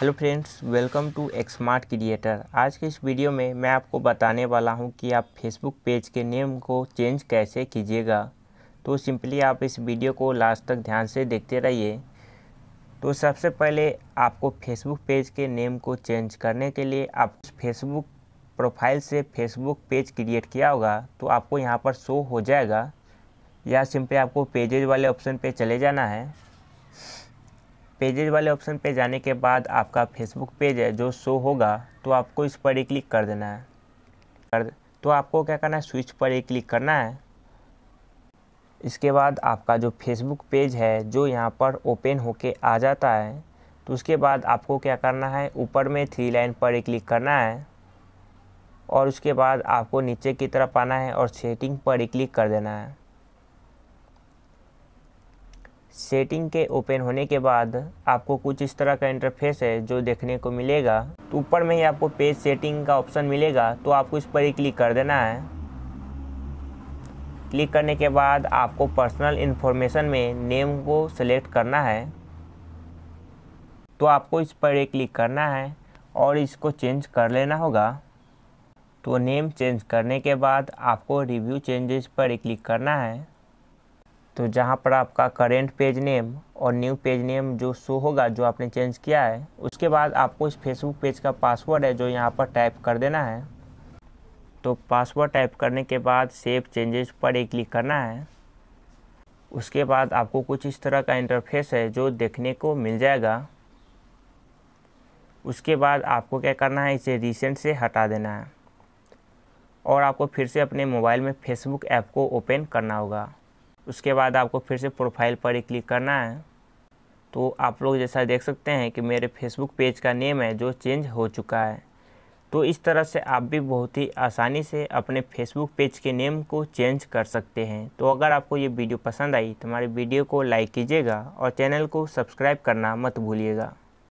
hello friends welcome to Xmart creator आज के इस वीडियो में मैं आपको बताने वाला हूं कि आप फेसबुक पेज के नेम को चेंज कैसे कीजिएगा तो सिंपली आप इस वीडियो को लास्ट तक ध्यान से देखते रहिए तो सबसे पहले आपको फेसबुक पेज के नेम को चेंज करने के लिए आप फेसबुक प्रोफाइल से फेसबुक पेज क्रिएट किया होगा तो आपको यहाँ पर शो हो जाएगा या सिंपली आपको पेजेज वाले ऑप्शन पर चले जाना है पेजेज वाले ऑप्शन पे जाने के बाद आपका फेसबुक पेज है जो शो होगा तो आपको इस पर ही क्लिक कर देना है कर तो आपको क्या करना है स्विच पर ही क्लिक करना है इसके बाद आपका जो फेसबुक पेज है जो यहाँ पर ओपन होके आ जाता है तो उसके बाद आपको क्या करना है ऊपर में थ्री लाइन पर ही क्लिक करना है और उसके बाद आपको नीचे की तरफ आना है और सेटिंग पर ही क्लिक कर देना है सेटिंग के ओपन होने के बाद आपको कुछ इस तरह का इंटरफेस है जो देखने को मिलेगा तो ऊपर में ही आपको पेज सेटिंग का ऑप्शन मिलेगा तो आपको इस पर ही क्लिक कर देना है क्लिक करने के बाद आपको पर्सनल इन्फॉर्मेशन में नेम को सेलेक्ट करना है तो आपको इस पर एक क्लिक करना है और इसको चेंज कर लेना होगा तो नेम चेंज करने के बाद आपको रिव्यू चेंजेस पर एक क्लिक करना है तो जहाँ पर आपका करेंट पेज नेम और न्यू पेज नेम जो शो होगा जो आपने चेंज किया है उसके बाद आपको इस फेसबुक पेज का पासवर्ड है जो यहाँ पर टाइप कर देना है तो पासवर्ड टाइप करने के बाद सेव चेंजेस पर एक क्लिक करना है उसके बाद आपको कुछ इस तरह का इंटरफेस है जो देखने को मिल जाएगा उसके बाद आपको क्या करना है इसे रिसेंट से हटा देना है और आपको फिर से अपने मोबाइल में फेसबुक ऐप को ओपन करना होगा उसके बाद आपको फिर से प्रोफाइल पर ही क्लिक करना है तो आप लोग जैसा देख सकते हैं कि मेरे फेसबुक पेज का नेम है जो चेंज हो चुका है तो इस तरह से आप भी बहुत ही आसानी से अपने फेसबुक पेज के नेम को चेंज कर सकते हैं तो अगर आपको ये वीडियो पसंद आई तो हमारे वीडियो को लाइक कीजिएगा और चैनल को सब्सक्राइब करना मत भूलिएगा